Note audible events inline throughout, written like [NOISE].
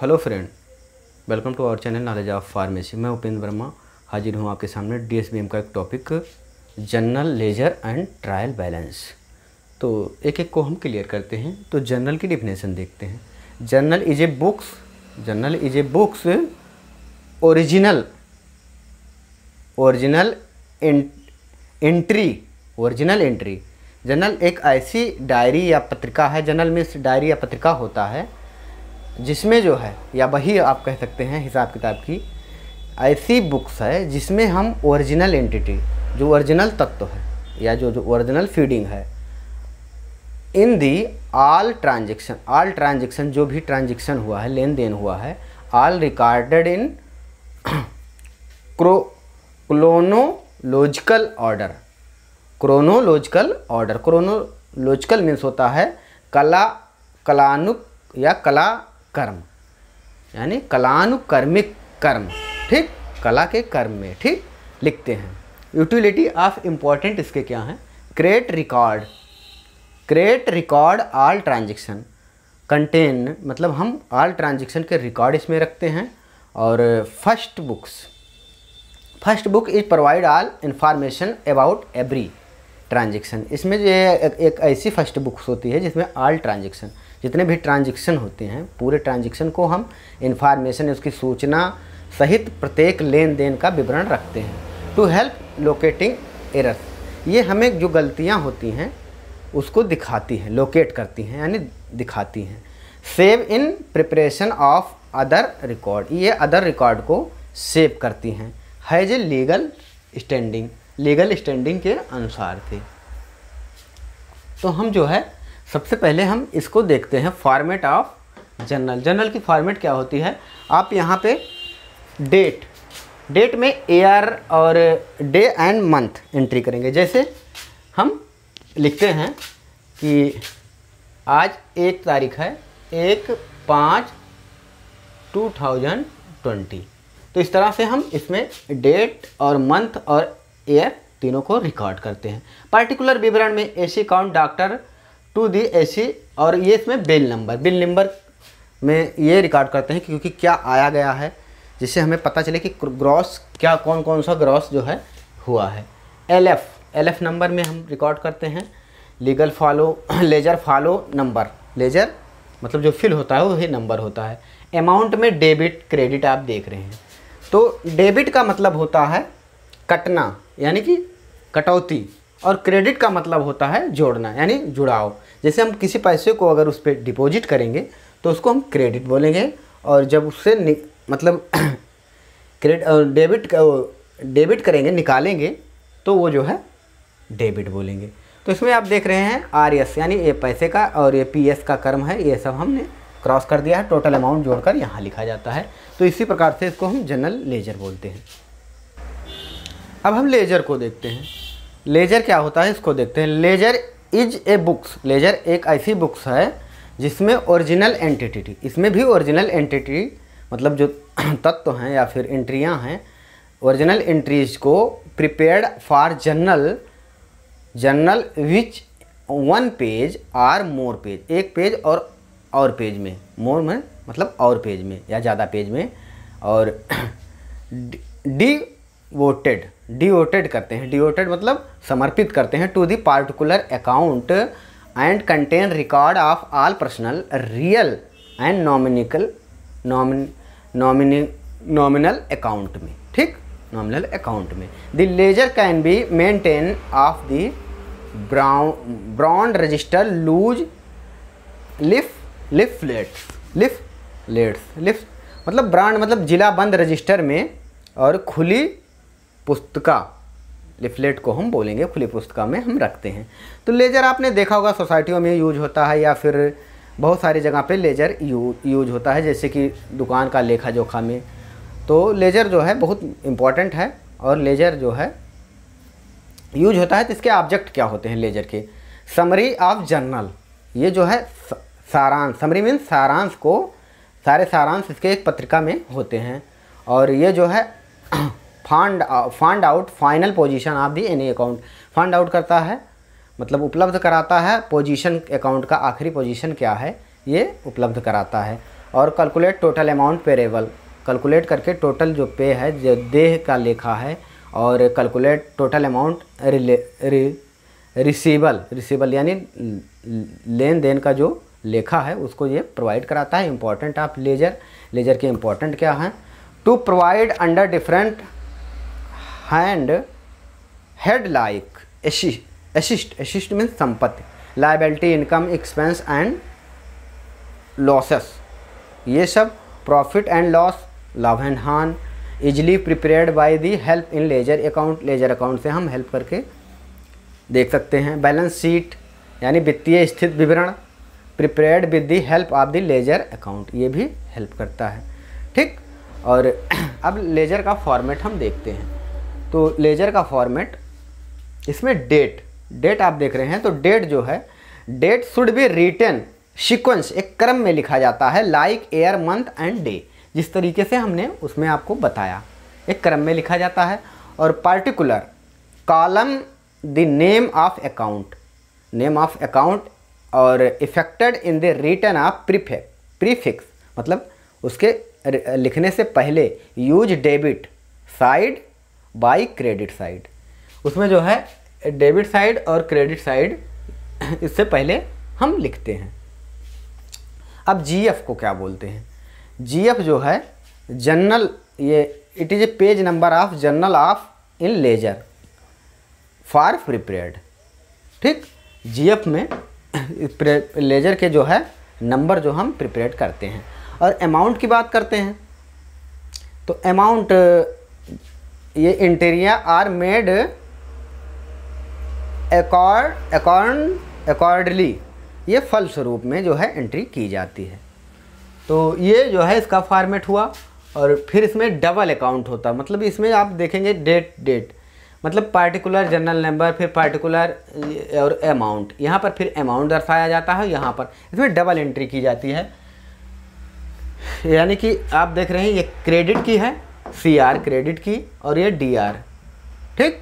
hello friend welcome to our channel knowledge of pharmacy मैं उपेंद्र वर्मा हाजिर हूँ आपके सामने डी का एक topic journal ledger and trial balance तो एक एक को हम क्लियर करते हैं तो जनरल की डिफिनेशन देखते हैं journal is a books journal is a books original original entry original entry journal एक ऐसी डायरी या पत्रिका है जनरल मीन्स डायरी या पत्रिका होता है जिसमें जो है या वही आप कह सकते हैं हिसाब किताब की ऐसी बुक्स है जिसमें हम ओरिजिनल एंटिटी जो ओरिजिनल तत्व है या जो जो ओरिजिनल फीडिंग है इन दी आल ट्रांजेक्शन आल ट्रांजेक्शन जो भी ट्रांजेक्शन हुआ है लेन देन हुआ है all recorded in chro chronological order chronological order chronological means होता है कला कलानुक या कला कर्म यानी कलानुकर्मिक कर्म ठीक कला के कर्म में ठीक लिखते हैं यूटिलिटी ऑफ इम्पॉर्टेंट इसके क्या हैं create record create record all transaction contain मतलब हम आल ट्रांजेक्शन के रिकॉर्ड इसमें रखते हैं और first books first book is provide all information about every transaction इसमें जो एक, एक ऐसी फर्स्ट बुक्स होती है जिसमें आल ट्रांजेक्शन जितने भी ट्रांजेक्शन होते हैं पूरे ट्रांजेक्शन को हम इन्फॉर्मेशन उसकी सूचना सहित प्रत्येक लेन देन का विवरण रखते हैं टू हेल्प लोकेटिंग एरर्स ये हमें जो गलतियाँ होती हैं उसको दिखाती हैं लोकेट करती हैं यानी दिखाती हैं save in preparation of other record ये अदर रिकॉर्ड को सेव करती हैं has a legal standing legal standing के अनुसार थे तो हम जो है सबसे पहले हम इसको देखते हैं फॉर्मेट ऑफ जर्नल जर्नल की फॉर्मेट क्या होती है आप यहाँ पे डेट डेट में एयर और डे एंड मंथ एंट्री करेंगे जैसे हम लिखते हैं कि आज एक तारीख है एक पाँच टू थाउजेंड ट्वेंटी तो इस तरह से हम इसमें डेट और मंथ और ईयर तीनों को रिकॉर्ड करते हैं पर्टिकुलर विवरण में account doctor to the a और ये इसमें बिल नंबर बिल नंबर में ये रिकॉर्ड करते हैं क्योंकि क्या आया गया है जिससे हमें पता चले कि ग्रॉस क्या कौन कौन सा ग्रॉस जो है हुआ है L F L F number में हम रिकॉर्ड करते हैं legal folio ledger folio number ledger मतलब जो फिल होता है वही नंबर होता है अमाउंट में डेबिट क्रेडिट आप देख रहे हैं तो डेबिट का मतलब होता है कटना यानी कि कटौती और क्रेडिट का मतलब होता है जोड़ना यानी जुड़ाव जैसे हम किसी पैसे को अगर उस पर डिपॉजिट करेंगे तो उसको हम क्रेडिट बोलेंगे और जब उससे मतलब [CLEARS THROAT] क्रेडिट डेबिट डेबिट करेंगे निकालेंगे तो वो जो है डेबिट बोलेंगे तो इसमें आप देख रहे हैं आर एस यानी ये पैसे का और ये पी एस का कर्म है ये सब हमने क्रॉस कर दिया है टोटल अमाउंट जोड़कर यहाँ लिखा जाता है तो इसी प्रकार से इसको हम जनरल लेजर बोलते हैं अब हम लेजर को देखते हैं लेजर क्या होता है इसको देखते हैं ledger is a books ledger एक ऐसी बुक्स है जिसमें ओरिजिनल एंटिटी इसमें भी ओरिजिनल एंटिटी मतलब जो [CLEARS THROAT] तत्व हैं या फिर एंट्रियाँ हैं ओरिजिनल एंट्रीज को prepared for journal journal which one page or more page एक पेज और और पेज में मोर में मतलब और पेज में या ज़्यादा पेज में और [CLEARS THROAT] डिवोटेड डिओटेड करते हैं डिओटेड मतलब समर्पित करते हैं to the particular account and contain record of all personal real and nominical nomin nominee nominal account में ठीक नॉमिनल अकाउंट में the ledger can be maintain of the bound register loose leaf leaf let's लिफ let's लिफ मतलब brand मतलब जिला बंद register में और खुली पुस्तका लिफलेट को हम बोलेंगे खुली पुस्तिका में हम रखते हैं तो लेजर आपने देखा होगा सोसाइटियों में यूज होता है या फिर बहुत सारी जगह पे लेजर यू, यूज होता है जैसे कि दुकान का लेखा जोखा में तो लेजर जो है बहुत इम्पॉर्टेंट है और लेजर जो है यूज होता है तो इसके ऑब्जेक्ट क्या होते हैं लेजर के समरी ऑफ जर्नल ये जो है सारांश समरी मीन्स सारांश को सारे सारांश इसके एक पत्रिका में होते हैं और ये जो है find find out final position of the any account find out करता है मतलब उपलब्ध कराता है पोजीशन अकाउंट का आखिरी पोजीशन क्या है ये उपलब्ध कराता है और calculate total amount payable calculate करके टोटल जो पे है जो देह का लेखा है और calculate total amount receivable receivable यानी लेन देन का जो लेखा है उसको ये प्रोवाइड कराता है इम्पॉर्टेंट आप लेजर लेजर के इम्पॉर्टेंट क्या हैं to provide under different hand head like asset asset means संपत्ति liability income expense and losses ये सब प्रॉफिट एंड लॉस लाभ एंड हान easily prepared by the help in ledger account ledger account से हम हेल्प करके देख सकते हैं बैलेंस शीट यानी वित्तीय स्थित विवरण prepared with the help of the ledger account ये भी हेल्प करता है ठीक और [CLEARS THROAT] अब लेजर का फॉर्मेट हम देखते हैं तो लेजर का फॉर्मेट इसमें डेट डेट आप देख रहे हैं तो डेट जो है date should be return sequence एक क्रम में लिखा जाता है like year month and day जिस तरीके से हमने उसमें आपको बताया एक क्रम में लिखा जाता है और particular column the name of account name of account और effected in the return of prefect prefix मतलब उसके लिखने से पहले use debit side by credit side उसमें जो है डेबिट साइड और क्रेडिट साइड इससे पहले हम लिखते हैं अब जीएफ को क्या बोलते हैं जीएफ जो है जनरल ये it is a page number of journal of in ledger for prepared ठीक जीएफ में लेजर के जो है नंबर जो हम प्रिपेयर करते हैं और अमाउंट की बात करते हैं तो अमाउंट ये interior are made accord accordingly ये फल स्वरूप में जो है एंट्री की जाती है तो ये जो है इसका फॉर्मेट हुआ और फिर इसमें डबल अकाउंट होता मतलब इसमें आप देखेंगे डेट डेट मतलब पार्टिकुलर जनरल नंबर फिर पार्टिकुलर और अमाउंट यहाँ पर फिर अमाउंट दर्शाया जाता है यहाँ पर इसमें डबल एंट्री की जाती है यानी कि आप देख रहे हैं ये क्रेडिट की है सी आर क्रेडिट की और ये डी आर ठीक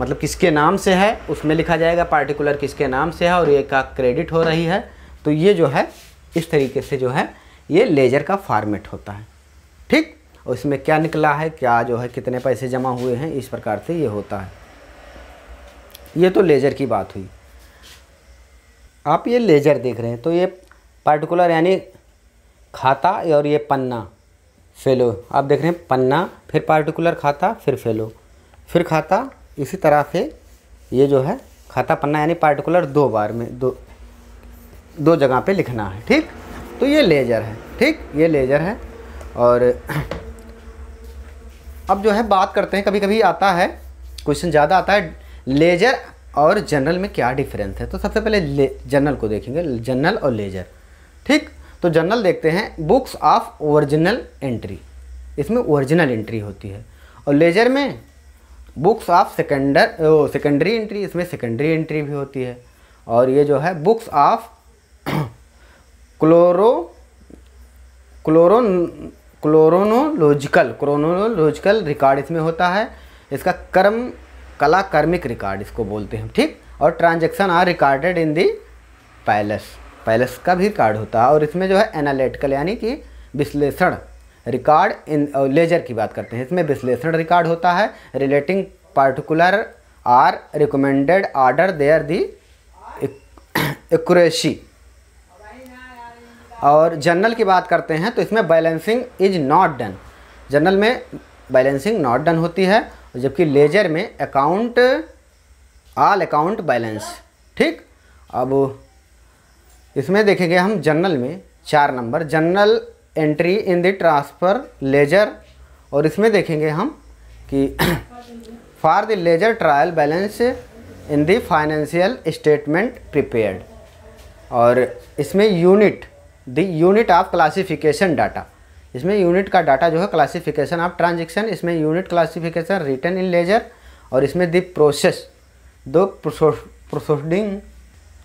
मतलब किसके नाम से है उसमें लिखा जाएगा पार्टिकुलर किसके नाम से है और ये का क्रेडिट हो रही है तो ये जो है इस तरीके से जो है ये लेजर का फॉर्मेट होता है ठीक और इसमें क्या निकला है क्या जो है कितने पैसे जमा हुए हैं इस प्रकार से ये होता है ये तो लेजर की बात हुई आप ये लेजर देख रहे हैं तो ये पार्टिकुलर यानी खाता और ये पन्ना फेलो आप देख रहे हैं पन्ना फिर पार्टिकुलर खाता फिर फेलो फिर खाता इसी तरह से ये जो है खाता पन्ना यानी पार्टिकुलर दो बार में दो दो जगह पे लिखना है ठीक तो ये लेजर है ठीक ये लेजर है और अब जो है बात करते हैं कभी कभी आता है क्वेश्चन ज़्यादा आता है लेजर और जनरल में क्या डिफरेंस है तो सबसे पहले जनरल को देखेंगे जनरल और लेजर ठीक तो जनरल देखते हैं बुक्स ऑफ ओरिजिनल एंट्री इसमें ओरिजिनल एंट्री होती है और लेजर में books of secondar secondary entry इसमें सेकेंडरी एंट्री भी होती है और ये जो है books of [COUGHS] chloro chloro chloronological chronological record इसमें होता है इसका कर्म कला कर्मिक रिकॉर्ड इसको बोलते हैं ठीक और transaction are recorded in the palace palace का भी कार्ड होता है और इसमें जो है एनालिटिकल यानी कि विश्लेषण रिकॉर्ड इन लेजर की बात करते हैं इसमें विश्लेषण रिकॉर्ड होता है relating particular are recommended order there the [COUGHS] accuracy और जनरल की बात करते हैं तो इसमें balancing is not done journal में बैलेंसिंग नॉट डन होती है जबकि लेजर में अकाउंट ऑल अकाउंट बैलेंस ठीक अब इसमें देखेंगे हम जनरल में चार number journal entry in the transfer ledger और इसमें देखेंगे हम कि [CLEARS THROAT] for the ledger trial balance in the financial statement prepared और इसमें unit the unit of classification data इसमें यूनिट का डाटा जो है क्लासिफिकेशन ऑफ ट्रांजेक्शन इसमें unit classification return in ledger और इसमें द प्रोसेस दो प्रोसोडिंग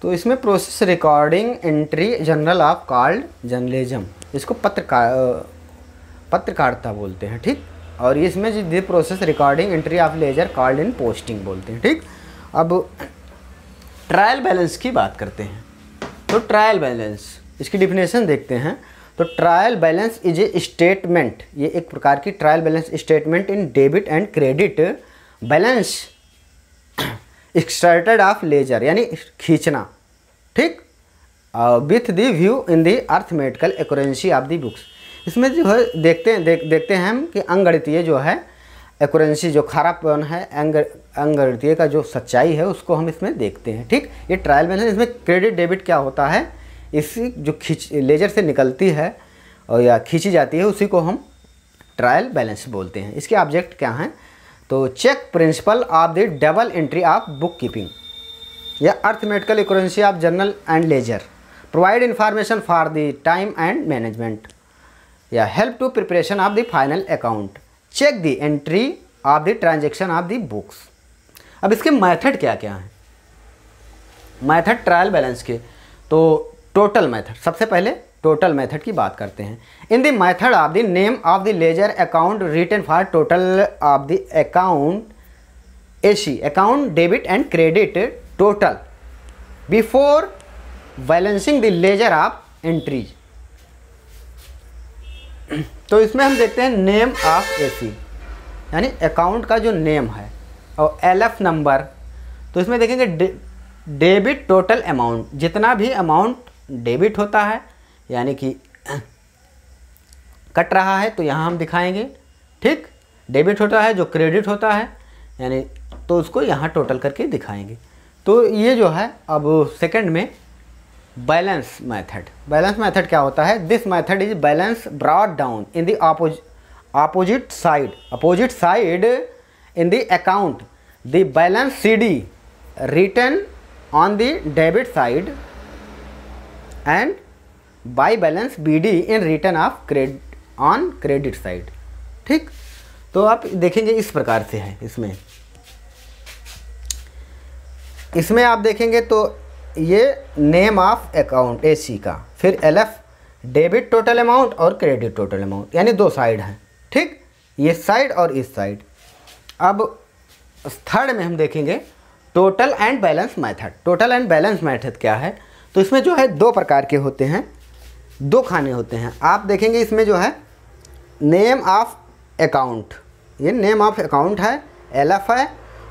तो इसमें process recording entry journal of card journalism इसको पत्रकार पत्रकारिता बोलते हैं ठीक और इसमें जो process recording entry of ledger card in posting बोलते हैं ठीक अब ट्रायल बैलेंस की बात करते हैं तो ट्रायल बैलेंस इसकी डिफिनेशन देखते हैं तो trial balance is a statement ये एक प्रकार की trial balance statement in debit and credit balance extracted of ledger यानी खींचना ठीक with the view in the arithmetical accuracy of the books इसमें जो है देखते हैं देख देखते हैं हम कि अंगणितीय जो है एकोरेंसी जो खारापन है अंग अंगणितीय का जो सच्चाई है उसको हम इसमें देखते हैं ठीक ये ट्रायल बैलेंस इसमें क्रेडिट डेबिट क्या होता है इसी जो खींच लेजर से निकलती है और या खींची जाती है उसी को हम ट्रायल बैलेंस बोलते हैं इसके ऑब्जेक्ट क्या हैं तो check principle of the double entry of book keeping या arithmetical accuracy of journal and ledger provide information for the time and management या help to preparation of the final account check the entry of the transaction of the books अब इसके method क्या क्या हैं method trial balance के तो total method सबसे पहले टोटल मेथड की बात करते हैं in the method of the name of the ledger account return for total of the account AC account debit and credit total before balancing the ledger of entries तो इसमें हम देखते हैं नेम ऑफ एसी यानी account का जो name है और एलएफ नंबर तो इसमें देखेंगे डेबिट टोटल अमाउंट जितना भी अमाउंट डेबिट होता है यानी कि कट रहा है तो यहाँ हम दिखाएंगे ठीक डेबिट होता है जो क्रेडिट होता है यानी तो उसको यहाँ टोटल करके दिखाएंगे तो ये जो है अब सेकंड में बैलेंस मेथड बैलेंस मेथड क्या होता है this method is balance brought down in the opposite side opposite side in the account the balance C D return on the debit side and by balance B D in return of credit on credit side ठीक तो आप देखेंगे इस प्रकार से है इसमें इसमें आप देखेंगे तो ये name of account A C का फिर L F debit total amount और क्रेडिट टोटल अमाउंट यानी दो साइड हैं ठीक ये साइड और इस साइड अब थर्ड में हम देखेंगे total and balance method total and balance method क्या है तो इसमें जो है दो प्रकार के होते हैं दो खाने होते हैं आप देखेंगे इसमें जो है नेम ऑफ अकाउंट ये नेम ऑफ अकाउंट है एल एफ है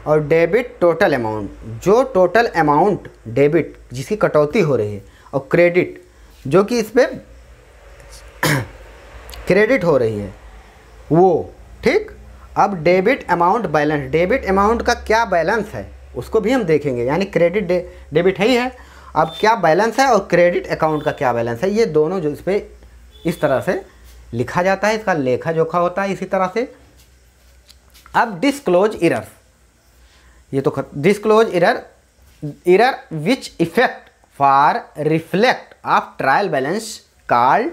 और डेबिट टोटल अमाउंट जो टोटल अमाउंट डेबिट जिसकी कटौती हो रही है और क्रेडिट जो कि इस पर क्रेडिट [CLEARS THROAT] हो रही है वो ठीक अब debit amount balance debit amount का क्या बैलेंस है उसको भी हम देखेंगे यानी क्रेडिट डेबिट है ही है अब क्या बैलेंस है और क्रेडिट अकाउंट का क्या बैलेंस है ये दोनों जो इस पर इस तरह से लिखा जाता है इसका लेखा जोखा होता है इसी तरह से अब डिस्क्लोज इरर ये तो disclose error error which effect for reflect of trial balance card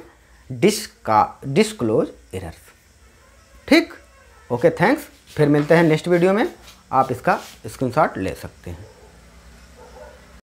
disc disclose error ठीक ओके थैंक्स फिर मिलते हैं नेक्स्ट वीडियो में आप इसका स्क्रीनशॉट ले सकते हैं